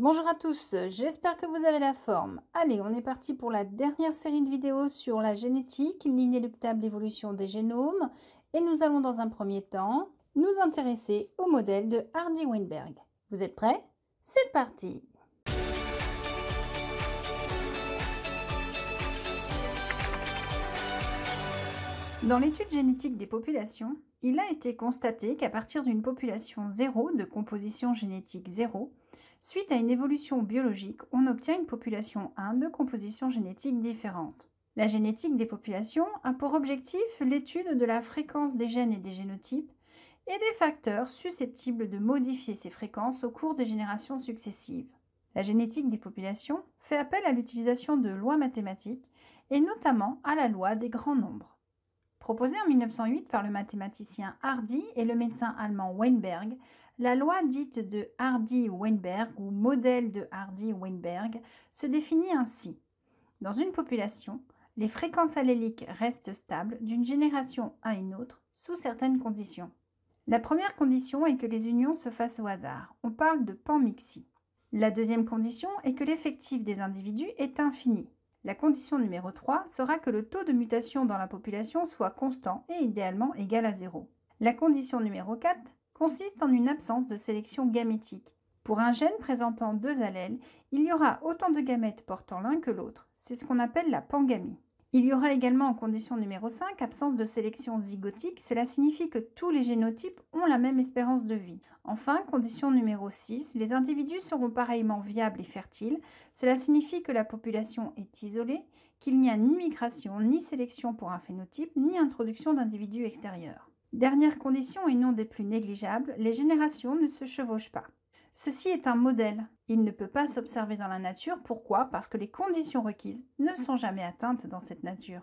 Bonjour à tous, j'espère que vous avez la forme. Allez, on est parti pour la dernière série de vidéos sur la génétique, l'inéluctable évolution des génomes, et nous allons dans un premier temps nous intéresser au modèle de Hardy-Weinberg. Vous êtes prêts C'est parti Dans l'étude génétique des populations, il a été constaté qu'à partir d'une population zéro de composition génétique zéro, Suite à une évolution biologique, on obtient une population 1 de composition génétique différente. La génétique des populations a pour objectif l'étude de la fréquence des gènes et des génotypes et des facteurs susceptibles de modifier ces fréquences au cours des générations successives. La génétique des populations fait appel à l'utilisation de lois mathématiques et notamment à la loi des grands nombres. Proposée en 1908 par le mathématicien Hardy et le médecin allemand Weinberg, la loi dite de Hardy-Weinberg ou modèle de Hardy-Weinberg se définit ainsi. Dans une population, les fréquences alléliques restent stables d'une génération à une autre sous certaines conditions. La première condition est que les unions se fassent au hasard. On parle de panmixie. La deuxième condition est que l'effectif des individus est infini. La condition numéro 3 sera que le taux de mutation dans la population soit constant et idéalement égal à zéro. La condition numéro 4 consiste en une absence de sélection gamétique. Pour un gène présentant deux allèles, il y aura autant de gamètes portant l'un que l'autre. C'est ce qu'on appelle la pangamie. Il y aura également en condition numéro 5 absence de sélection zygotique, cela signifie que tous les génotypes ont la même espérance de vie. Enfin, condition numéro 6, les individus seront pareillement viables et fertiles, cela signifie que la population est isolée, qu'il n'y a ni migration, ni sélection pour un phénotype, ni introduction d'individus extérieurs. Dernière condition et non des plus négligeables, les générations ne se chevauchent pas. Ceci est un modèle. Il ne peut pas s'observer dans la nature. Pourquoi Parce que les conditions requises ne sont jamais atteintes dans cette nature.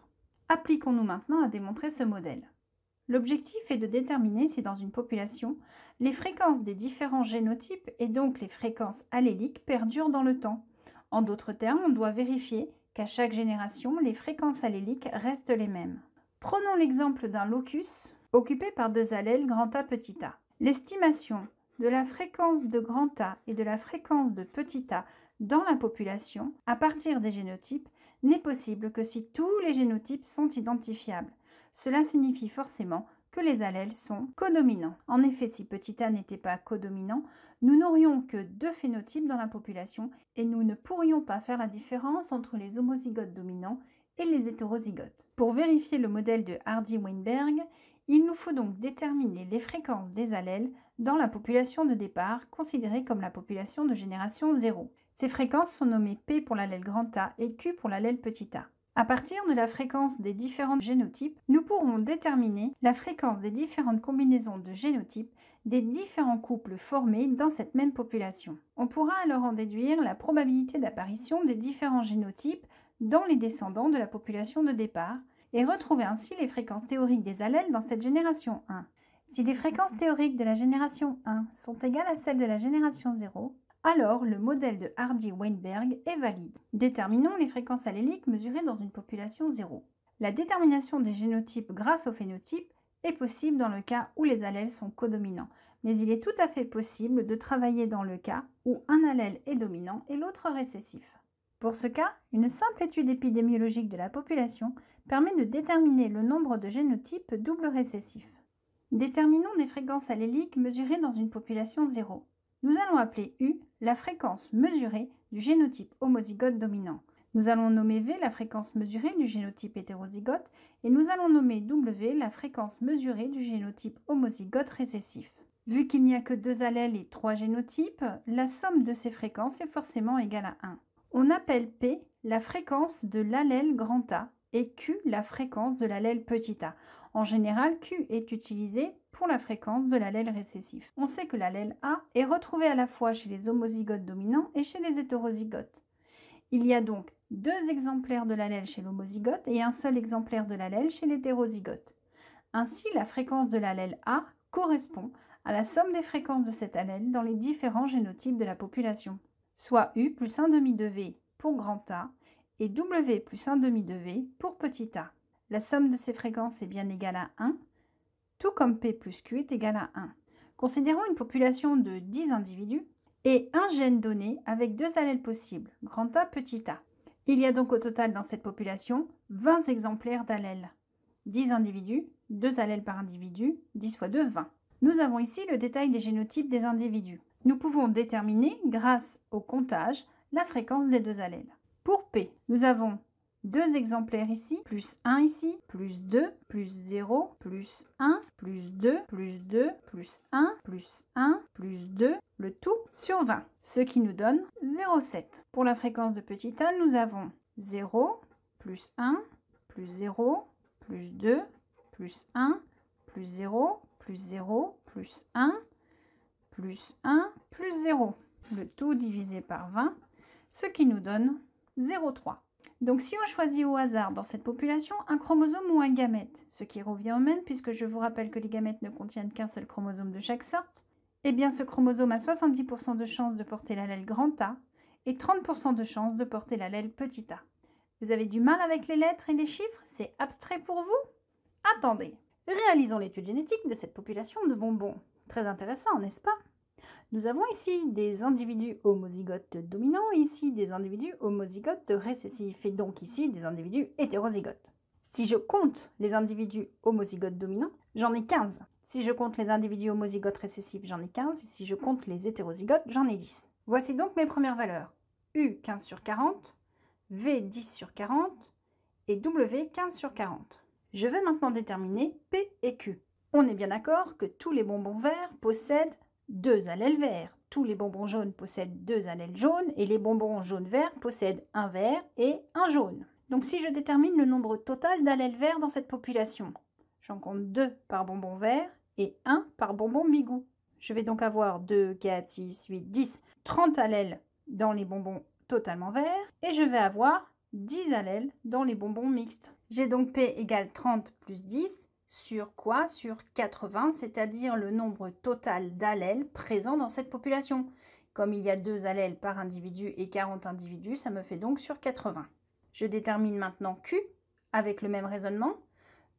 Appliquons-nous maintenant à démontrer ce modèle. L'objectif est de déterminer si dans une population, les fréquences des différents génotypes et donc les fréquences alléliques perdurent dans le temps. En d'autres termes, on doit vérifier qu'à chaque génération, les fréquences alléliques restent les mêmes. Prenons l'exemple d'un locus occupé par deux allèles grand A petit a. L'estimation de la fréquence de grand A et de la fréquence de petit a dans la population à partir des génotypes n'est possible que si tous les génotypes sont identifiables. Cela signifie forcément que les allèles sont codominants. En effet, si petit a n'était pas codominant, nous n'aurions que deux phénotypes dans la population et nous ne pourrions pas faire la différence entre les homozygotes dominants et les hétérozygotes. Pour vérifier le modèle de Hardy-Weinberg, il nous faut donc déterminer les fréquences des allèles dans la population de départ, considérée comme la population de génération 0. Ces fréquences sont nommées P pour l'allèle grand A et Q pour l'allèle petit a. À partir de la fréquence des différents génotypes, nous pourrons déterminer la fréquence des différentes combinaisons de génotypes des différents couples formés dans cette même population. On pourra alors en déduire la probabilité d'apparition des différents génotypes dans les descendants de la population de départ, et retrouver ainsi les fréquences théoriques des allèles dans cette génération 1. Si les fréquences théoriques de la génération 1 sont égales à celles de la génération 0, alors le modèle de Hardy-Weinberg est valide. Déterminons les fréquences alléliques mesurées dans une population 0. La détermination des génotypes grâce aux phénotypes est possible dans le cas où les allèles sont codominants, mais il est tout à fait possible de travailler dans le cas où un allèle est dominant et l'autre récessif. Pour ce cas, une simple étude épidémiologique de la population permet de déterminer le nombre de génotypes double récessifs. Déterminons des fréquences alléliques mesurées dans une population zéro. Nous allons appeler U la fréquence mesurée du génotype homozygote dominant. Nous allons nommer V la fréquence mesurée du génotype hétérozygote et nous allons nommer W la fréquence mesurée du génotype homozygote récessif. Vu qu'il n'y a que deux allèles et trois génotypes, la somme de ces fréquences est forcément égale à 1. On appelle P la fréquence de l'allèle grand A et Q la fréquence de l'allèle petit a. En général, Q est utilisé pour la fréquence de l'allèle récessif. On sait que l'allèle A est retrouvé à la fois chez les homozygotes dominants et chez les hétérozygotes. Il y a donc deux exemplaires de l'allèle chez l'homozygote et un seul exemplaire de l'allèle chez l'hétérozygote. Ainsi, la fréquence de l'allèle A correspond à la somme des fréquences de cet allèle dans les différents génotypes de la population soit U plus 1 demi de V pour grand A et W plus 1 demi de V pour petit a. La somme de ces fréquences est bien égale à 1, tout comme P plus Q est égal à 1. Considérons une population de 10 individus et un gène donné avec deux allèles possibles, grand A, petit a. Il y a donc au total dans cette population 20 exemplaires d'allèles. 10 individus, 2 allèles par individu, 10 fois 2, 20. Nous avons ici le détail des génotypes des individus. Nous pouvons déterminer, grâce au comptage, la fréquence des deux allèles. Pour P, nous avons deux exemplaires ici, plus 1 ici, plus 2, plus 0, plus 1, plus 2, plus 2, plus 1, plus 1, plus 2, le tout sur 20, ce qui nous donne 0,7. Pour la fréquence de petit a, nous avons 0, plus 1, plus 0, plus 2, plus 1, plus 0, plus 0, plus 1, plus 1 plus 0. Le tout divisé par 20, ce qui nous donne 0,3. Donc si on choisit au hasard dans cette population un chromosome ou un gamète, ce qui revient au même puisque je vous rappelle que les gamètes ne contiennent qu'un seul chromosome de chaque sorte, eh bien ce chromosome a 70% de chance de porter l'allèle grand A et 30% de chance de porter l'allèle petit a. Vous avez du mal avec les lettres et les chiffres C'est abstrait pour vous Attendez, réalisons l'étude génétique de cette population de bonbons. Très intéressant, n'est-ce pas Nous avons ici des individus homozygotes dominants, ici des individus homozygotes récessifs, et donc ici des individus hétérozygotes. Si je compte les individus homozygotes dominants, j'en ai 15. Si je compte les individus homozygotes récessifs, j'en ai 15. Et si je compte les hétérozygotes, j'en ai 10. Voici donc mes premières valeurs. U 15 sur 40, V 10 sur 40 et W 15 sur 40. Je vais maintenant déterminer P et Q. On est bien d'accord que tous les bonbons verts possèdent deux allèles verts. Tous les bonbons jaunes possèdent deux allèles jaunes et les bonbons jaunes-verts possèdent un vert et un jaune. Donc si je détermine le nombre total d'allèles verts dans cette population, j'en compte 2 par bonbon vert et 1 par bonbon bigou. Je vais donc avoir 2, 4, 6, 8, 10, 30 allèles dans les bonbons totalement verts et je vais avoir 10 allèles dans les bonbons mixtes. J'ai donc P égale 30 plus 10, sur quoi Sur 80, c'est-à-dire le nombre total d'allèles présents dans cette population. Comme il y a deux allèles par individu et 40 individus, ça me fait donc sur 80. Je détermine maintenant Q avec le même raisonnement.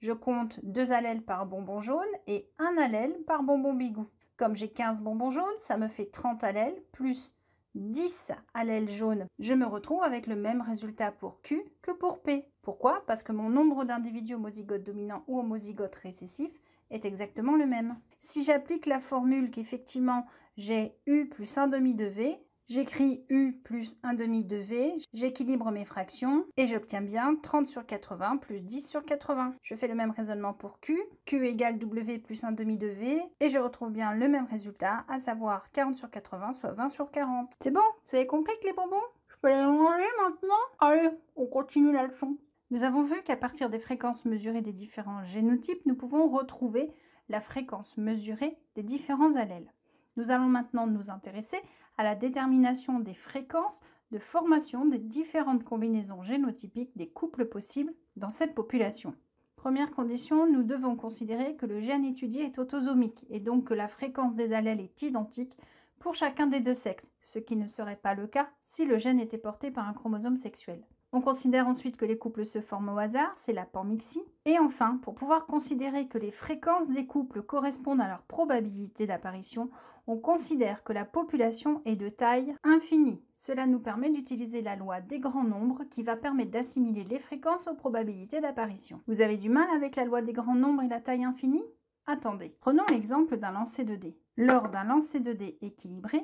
Je compte deux allèles par bonbon jaune et un allèle par bonbon bigou. Comme j'ai 15 bonbons jaunes, ça me fait 30 allèles plus 10 allèles jaunes, je me retrouve avec le même résultat pour Q que pour P. Pourquoi Parce que mon nombre d'individus homozygotes dominants ou homozygotes récessifs est exactement le même. Si j'applique la formule qu'effectivement j'ai U plus 1 demi de V, J'écris U plus 1 demi de V, j'équilibre mes fractions et j'obtiens bien 30 sur 80 plus 10 sur 80. Je fais le même raisonnement pour Q, Q égale W plus 1 demi de V et je retrouve bien le même résultat, à savoir 40 sur 80 soit 20 sur 40. C'est bon Vous avez compris que les bonbons Je peux les manger maintenant Allez, on continue la leçon. Nous avons vu qu'à partir des fréquences mesurées des différents génotypes, nous pouvons retrouver la fréquence mesurée des différents allèles. Nous allons maintenant nous intéresser à la détermination des fréquences de formation des différentes combinaisons génotypiques des couples possibles dans cette population. Première condition, nous devons considérer que le gène étudié est autosomique et donc que la fréquence des allèles est identique pour chacun des deux sexes, ce qui ne serait pas le cas si le gène était porté par un chromosome sexuel. On considère ensuite que les couples se forment au hasard, c'est la panmixie. Et enfin, pour pouvoir considérer que les fréquences des couples correspondent à leur probabilité d'apparition, on considère que la population est de taille infinie. Cela nous permet d'utiliser la loi des grands nombres qui va permettre d'assimiler les fréquences aux probabilités d'apparition. Vous avez du mal avec la loi des grands nombres et la taille infinie Attendez, prenons l'exemple d'un lancer de dés. Lors d'un lancer de dés équilibré,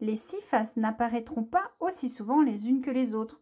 les six faces n'apparaîtront pas aussi souvent les unes que les autres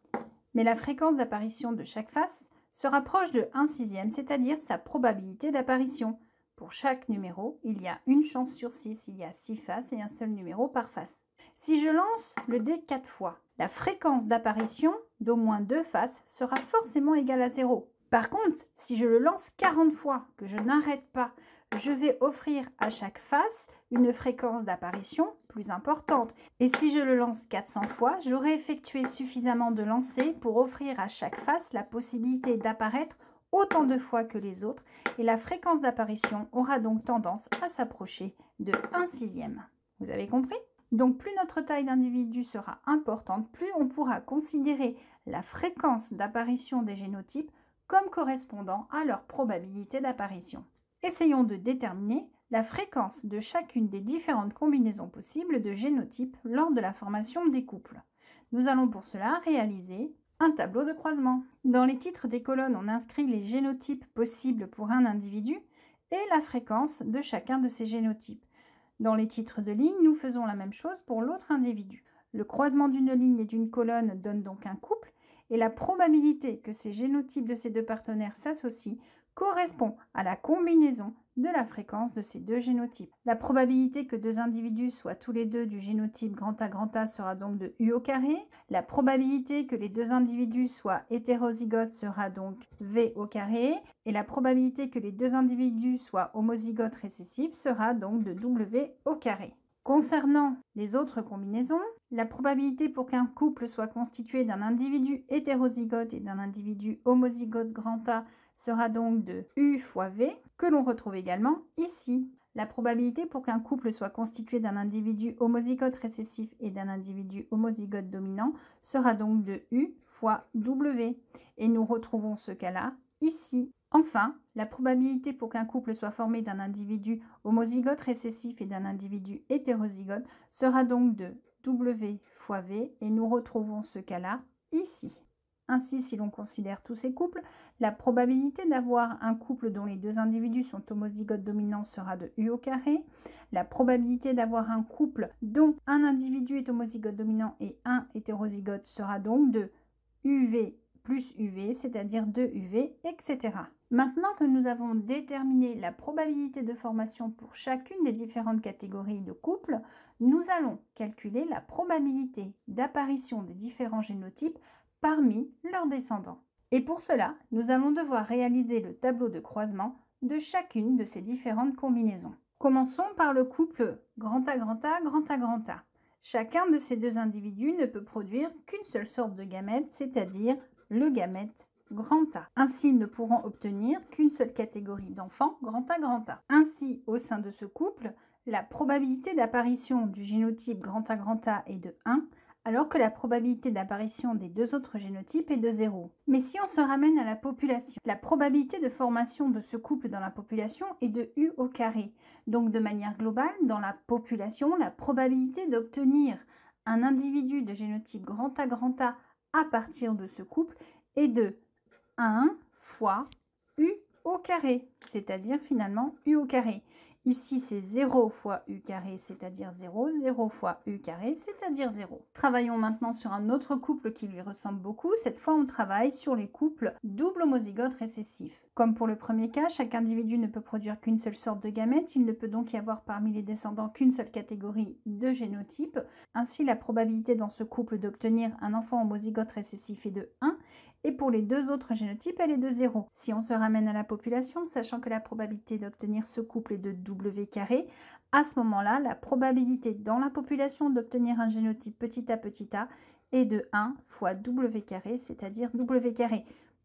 mais la fréquence d'apparition de chaque face se rapproche de 1 sixième, c'est-à-dire sa probabilité d'apparition. Pour chaque numéro, il y a une chance sur 6, il y a 6 faces et un seul numéro par face. Si je lance le dé 4 fois, la fréquence d'apparition d'au moins 2 faces sera forcément égale à 0. Par contre, si je le lance 40 fois, que je n'arrête pas, je vais offrir à chaque face une fréquence d'apparition plus importante. Et si je le lance 400 fois, j'aurai effectué suffisamment de lancers pour offrir à chaque face la possibilité d'apparaître autant de fois que les autres et la fréquence d'apparition aura donc tendance à s'approcher de 1 sixième. Vous avez compris donc plus notre taille d'individu sera importante, plus on pourra considérer la fréquence d'apparition des génotypes comme correspondant à leur probabilité d'apparition. Essayons de déterminer la fréquence de chacune des différentes combinaisons possibles de génotypes lors de la formation des couples. Nous allons pour cela réaliser un tableau de croisement. Dans les titres des colonnes, on inscrit les génotypes possibles pour un individu et la fréquence de chacun de ces génotypes. Dans les titres de ligne, nous faisons la même chose pour l'autre individu. Le croisement d'une ligne et d'une colonne donne donc un couple et la probabilité que ces génotypes de ces deux partenaires s'associent correspond à la combinaison de la fréquence de ces deux génotypes. La probabilité que deux individus soient tous les deux du génotype grand A grand A sera donc de U au carré. La probabilité que les deux individus soient hétérozygotes sera donc V au carré. Et la probabilité que les deux individus soient homozygotes récessifs sera donc de W au carré. Concernant les autres combinaisons, la probabilité pour qu'un couple soit constitué d'un individu hétérozygote et d'un individu homozygote grand A sera donc de U fois V, que l'on retrouve également ici. La probabilité pour qu'un couple soit constitué d'un individu homozygote récessif et d'un individu homozygote dominant sera donc de U fois W. Et nous retrouvons ce cas-là ici. Enfin, la probabilité pour qu'un couple soit formé d'un individu homozygote récessif et d'un individu hétérozygote sera donc de W fois V et nous retrouvons ce cas-là ici. Ainsi, si l'on considère tous ces couples, la probabilité d'avoir un couple dont les deux individus sont homozygotes dominants sera de U au carré. La probabilité d'avoir un couple dont un individu est homozygote dominant et un hétérozygote sera donc de UV plus UV, c'est-à-dire 2 UV, etc. Maintenant que nous avons déterminé la probabilité de formation pour chacune des différentes catégories de couples, nous allons calculer la probabilité d'apparition des différents génotypes parmi leurs descendants. Et pour cela, nous allons devoir réaliser le tableau de croisement de chacune de ces différentes combinaisons. Commençons par le couple grand A grand A grand A A. Chacun de ces deux individus ne peut produire qu'une seule sorte de gamète, c'est-à-dire le gamète grand A. Ainsi, ils ne pourront obtenir qu'une seule catégorie d'enfants, grand A, grand A. Ainsi, au sein de ce couple, la probabilité d'apparition du génotype grand A, grand A est de 1, alors que la probabilité d'apparition des deux autres génotypes est de 0. Mais si on se ramène à la population, la probabilité de formation de ce couple dans la population est de U au carré. Donc de manière globale, dans la population, la probabilité d'obtenir un individu de génotype grand A grand A à partir de ce couple est de 1 fois u au carré, c'est-à-dire finalement u au carré. Ici, c'est 0 fois u carré, c'est-à-dire 0, 0 fois u carré, c'est-à-dire 0. Travaillons maintenant sur un autre couple qui lui ressemble beaucoup. Cette fois, on travaille sur les couples double homozygote récessif. Comme pour le premier cas, chaque individu ne peut produire qu'une seule sorte de gamète, il ne peut donc y avoir parmi les descendants qu'une seule catégorie de génotypes. Ainsi, la probabilité dans ce couple d'obtenir un enfant homozygote récessif est de 1 et pour les deux autres génotypes, elle est de 0. Si on se ramène à la population, sachant que la probabilité d'obtenir ce couple est de W carré, à ce moment-là, la probabilité dans la population d'obtenir un génotype petit a petit a est de 1 fois W carré, c'est-à-dire W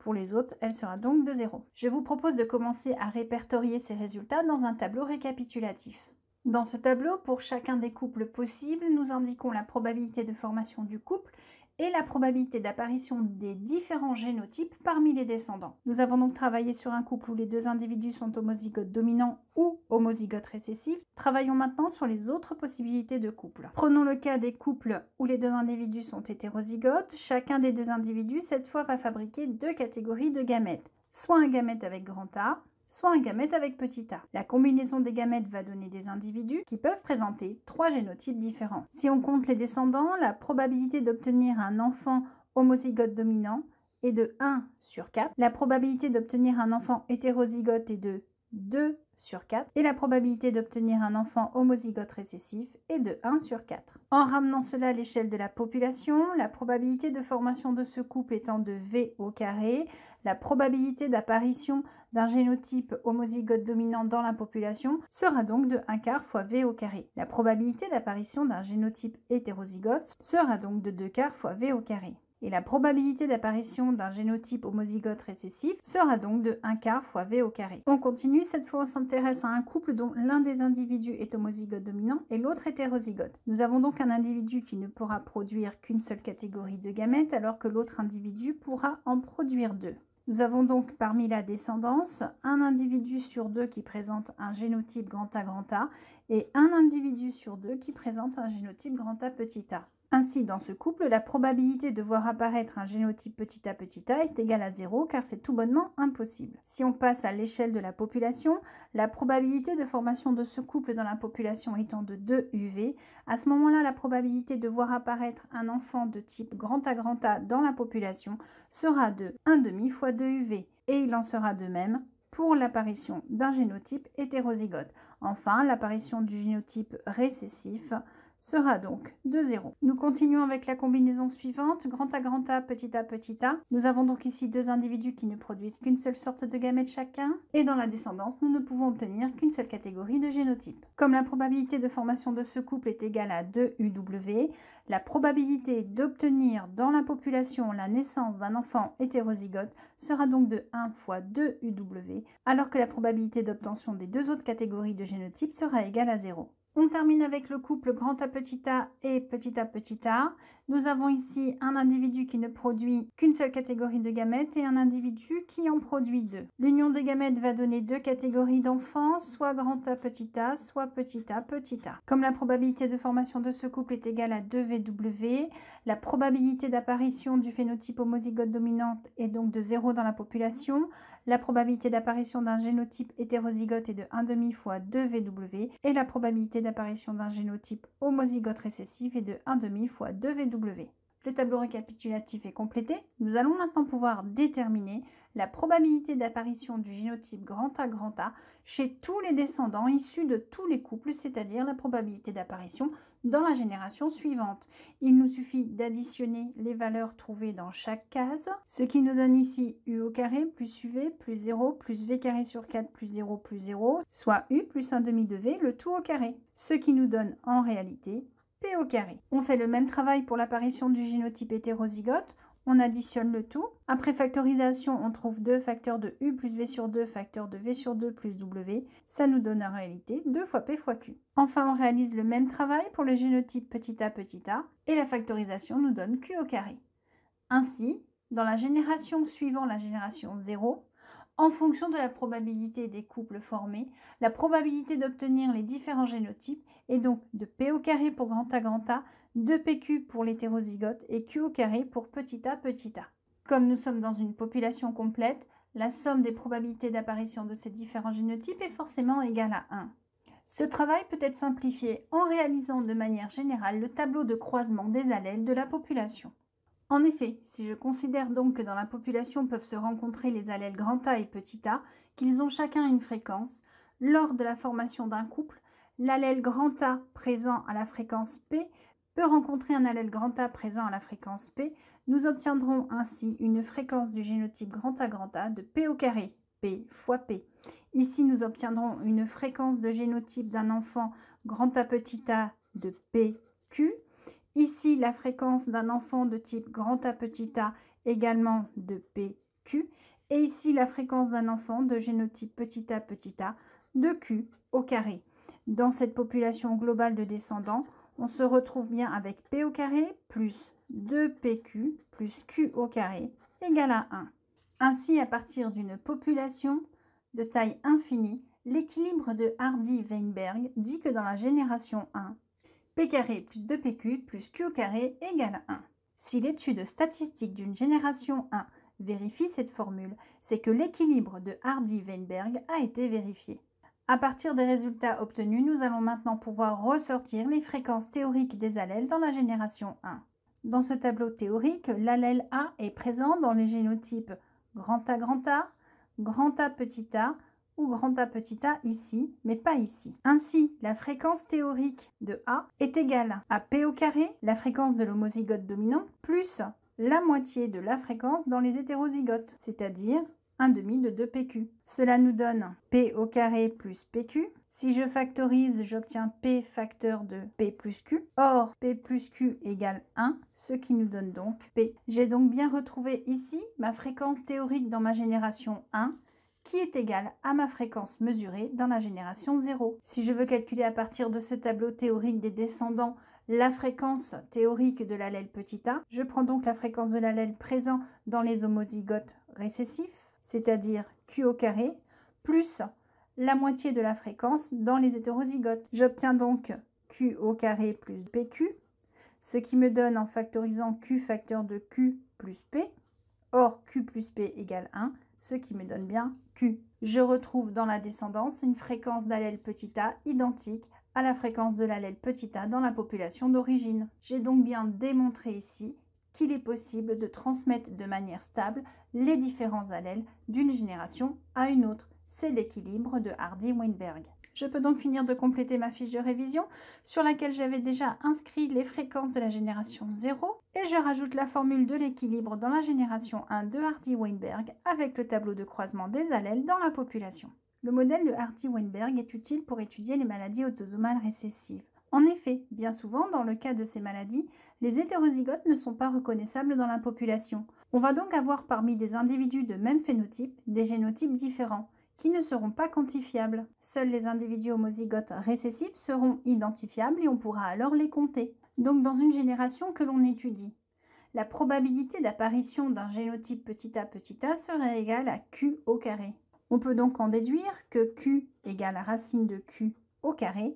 pour les autres, elle sera donc de 0. Je vous propose de commencer à répertorier ces résultats dans un tableau récapitulatif. Dans ce tableau, pour chacun des couples possibles, nous indiquons la probabilité de formation du couple et la probabilité d'apparition des différents génotypes parmi les descendants. Nous avons donc travaillé sur un couple où les deux individus sont homozygotes dominants ou homozygotes récessifs. Travaillons maintenant sur les autres possibilités de couple. Prenons le cas des couples où les deux individus sont hétérozygotes. Chacun des deux individus, cette fois, va fabriquer deux catégories de gamètes. Soit un gamète avec grand A, soit un gamète avec petit a. La combinaison des gamètes va donner des individus qui peuvent présenter trois génotypes différents. Si on compte les descendants, la probabilité d'obtenir un enfant homozygote dominant est de 1 sur 4. La probabilité d'obtenir un enfant hétérozygote est de 2 sur 4 et la probabilité d'obtenir un enfant homozygote récessif est de 1 sur 4. En ramenant cela à l'échelle de la population, la probabilité de formation de ce couple étant de V au carré, la probabilité d'apparition d'un génotype homozygote dominant dans la population sera donc de 1 quart fois V au carré. La probabilité d'apparition d'un génotype hétérozygote sera donc de 2 quarts fois V au carré et la probabilité d'apparition d'un génotype homozygote récessif sera donc de 1 quart fois V au carré. On continue, cette fois on s'intéresse à un couple dont l'un des individus est homozygote dominant et l'autre hétérozygote. Nous avons donc un individu qui ne pourra produire qu'une seule catégorie de gamètes alors que l'autre individu pourra en produire deux. Nous avons donc parmi la descendance un individu sur deux qui présente un génotype grand A grand A et un individu sur deux qui présente un génotype grand A petit a. Ainsi, dans ce couple, la probabilité de voir apparaître un génotype petit a petit a est égale à 0 car c'est tout bonnement impossible. Si on passe à l'échelle de la population, la probabilité de formation de ce couple dans la population étant de 2 UV, à ce moment-là, la probabilité de voir apparaître un enfant de type grand A grand A dans la population sera de 1,5 fois 2 UV. Et il en sera de même pour l'apparition d'un génotype hétérozygote. Enfin, l'apparition du génotype récessif sera donc de 0. Nous continuons avec la combinaison suivante, grand A grand A, petit A petit A. Nous avons donc ici deux individus qui ne produisent qu'une seule sorte de gamète chacun, et dans la descendance, nous ne pouvons obtenir qu'une seule catégorie de génotype. Comme la probabilité de formation de ce couple est égale à 2UW, la probabilité d'obtenir dans la population la naissance d'un enfant hétérozygote sera donc de 1 fois 2UW, alors que la probabilité d'obtention des deux autres catégories de génotypes sera égale à 0. On termine avec le couple grand à petit a et petit à petit a. Nous avons ici un individu qui ne produit qu'une seule catégorie de gamètes et un individu qui en produit deux. L'union des gamètes va donner deux catégories d'enfants, soit grand A petit a, soit petit a petit a. Comme la probabilité de formation de ce couple est égale à 2VW, la probabilité d'apparition du phénotype homozygote dominante est donc de 0 dans la population, la probabilité d'apparition d'un génotype hétérozygote est de 1,5 fois 2VW et la probabilité d'apparition d'un génotype homozygote récessif est de 1,5 fois 2VW. Le tableau récapitulatif est complété. Nous allons maintenant pouvoir déterminer la probabilité d'apparition du génotype grand A chez tous les descendants issus de tous les couples, c'est-à-dire la probabilité d'apparition dans la génération suivante. Il nous suffit d'additionner les valeurs trouvées dans chaque case, ce qui nous donne ici U au carré plus UV plus 0 plus V carré sur 4 plus 0 plus 0, soit U plus 1 demi de V, le tout au carré, ce qui nous donne en réalité P au carré. On fait le même travail pour l'apparition du génotype hétérozygote. On additionne le tout. Après factorisation, on trouve 2 facteurs de U plus V sur 2 facteurs de V sur 2 plus W. Ça nous donne en réalité 2 fois P fois Q. Enfin, on réalise le même travail pour le génotype petit a petit a et la factorisation nous donne Q au carré. Ainsi, dans la génération suivant la génération 0, en fonction de la probabilité des couples formés, la probabilité d'obtenir les différents génotypes est donc de P au carré pour grand A grand A, de pq pour l'hétérozygote et Q au carré pour petit a petit a. Comme nous sommes dans une population complète, la somme des probabilités d'apparition de ces différents génotypes est forcément égale à 1. Ce travail peut être simplifié en réalisant de manière générale le tableau de croisement des allèles de la population. En effet, si je considère donc que dans la population peuvent se rencontrer les allèles grand A et petit a, qu'ils ont chacun une fréquence, lors de la formation d'un couple, l'allèle grand A présent à la fréquence P peut rencontrer un allèle grand A présent à la fréquence P. Nous obtiendrons ainsi une fréquence du génotype grand A grand A de P au carré, P fois P. Ici, nous obtiendrons une fréquence de génotype d'un enfant grand A petit a de PQ Ici, la fréquence d'un enfant de type grand A petit a également de PQ. Et ici, la fréquence d'un enfant de génotype petit a petit a de Q au carré. Dans cette population globale de descendants, on se retrouve bien avec P au carré plus 2PQ plus Q au carré égale à 1. Ainsi, à partir d'une population de taille infinie, l'équilibre de Hardy-Weinberg dit que dans la génération 1, P plus 2PQ plus Q égale 1. Si l'étude statistique d'une génération 1 vérifie cette formule, c'est que l'équilibre de Hardy-Weinberg a été vérifié. À partir des résultats obtenus, nous allons maintenant pouvoir ressortir les fréquences théoriques des allèles dans la génération 1. Dans ce tableau théorique, l'allèle A est présent dans les génotypes grand A grand A, grand A petit a, ou grand A petit a ici, mais pas ici. Ainsi, la fréquence théorique de A est égale à P au carré, la fréquence de l'homozygote dominant, plus la moitié de la fréquence dans les hétérozygotes, c'est-à-dire un demi de 2pq. Cela nous donne p au carré plus pq. Si je factorise, j'obtiens p facteur de p plus q. Or, p plus q égale 1, ce qui nous donne donc p. J'ai donc bien retrouvé ici ma fréquence théorique dans ma génération 1 qui est égal à ma fréquence mesurée dans la génération 0. Si je veux calculer à partir de ce tableau théorique des descendants la fréquence théorique de l'allèle petit a, je prends donc la fréquence de l'allèle présent dans les homozygotes récessifs, c'est-à-dire q au carré, plus la moitié de la fréquence dans les hétérozygotes. J'obtiens donc q au carré plus pq, ce qui me donne en factorisant q facteur de q plus p, or q plus p égale 1, ce qui me donne bien Q. Je retrouve dans la descendance une fréquence d'allèle petit a identique à la fréquence de l'allèle petit a dans la population d'origine. J'ai donc bien démontré ici qu'il est possible de transmettre de manière stable les différents allèles d'une génération à une autre. C'est l'équilibre de Hardy-Weinberg. Je peux donc finir de compléter ma fiche de révision sur laquelle j'avais déjà inscrit les fréquences de la génération 0 et je rajoute la formule de l'équilibre dans la génération 1 de Hardy-Weinberg avec le tableau de croisement des allèles dans la population. Le modèle de Hardy-Weinberg est utile pour étudier les maladies autosomales récessives. En effet, bien souvent, dans le cas de ces maladies, les hétérozygotes ne sont pas reconnaissables dans la population. On va donc avoir parmi des individus de même phénotype des génotypes différents, qui ne seront pas quantifiables. Seuls les individus homozygotes récessifs seront identifiables et on pourra alors les compter. Donc dans une génération que l'on étudie, la probabilité d'apparition d'un génotype petit a petit a serait égale à q au carré. On peut donc en déduire que q égale la racine de q au carré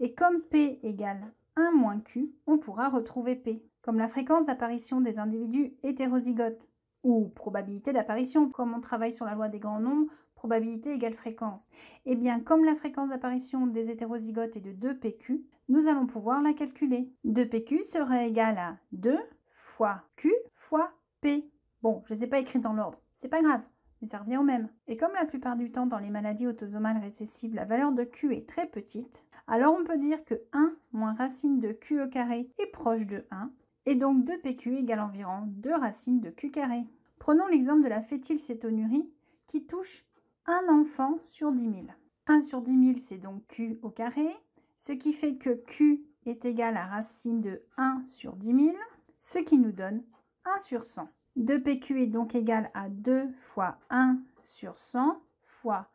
et comme p égale 1 moins q, on pourra retrouver p. Comme la fréquence d'apparition des individus hétérozygotes ou probabilité d'apparition, comme on travaille sur la loi des grands nombres, probabilité égale fréquence Et eh bien, comme la fréquence d'apparition des hétérozygotes est de 2pq, nous allons pouvoir la calculer. 2pq serait égal à 2 fois q fois p. Bon, je ne les ai pas écrites dans l'ordre, c'est pas grave, mais ça revient au même. Et comme la plupart du temps dans les maladies autosomales récessives, la valeur de q est très petite, alors on peut dire que 1 moins racine de q au carré est proche de 1, et donc 2pq égale environ 2 racines de q carré. Prenons l'exemple de la fétylcétonurie qui touche un enfant sur 10 000. 1 sur 10 000, c'est donc Q au carré, ce qui fait que Q est égal à racine de 1 sur 10 000, ce qui nous donne 1 sur 100. 2PQ est donc égal à 2 fois 1 sur 100 fois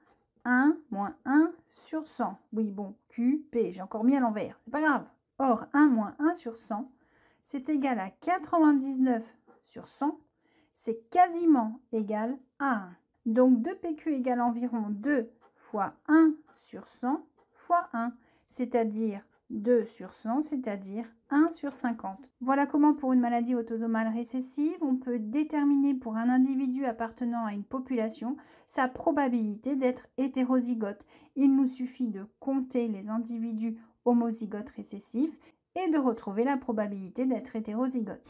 1 moins 1 sur 100. Oui, bon, Q, P, j'ai encore mis à l'envers, c'est pas grave. Or, 1 moins 1 sur 100, c'est égal à 99 sur 100, c'est quasiment égal à 1. Donc 2PQ égale environ 2 fois 1 sur 100 fois 1, c'est-à-dire 2 sur 100, c'est-à-dire 1 sur 50. Voilà comment pour une maladie autosomale récessive, on peut déterminer pour un individu appartenant à une population sa probabilité d'être hétérozygote. Il nous suffit de compter les individus homozygotes récessifs et de retrouver la probabilité d'être hétérozygote.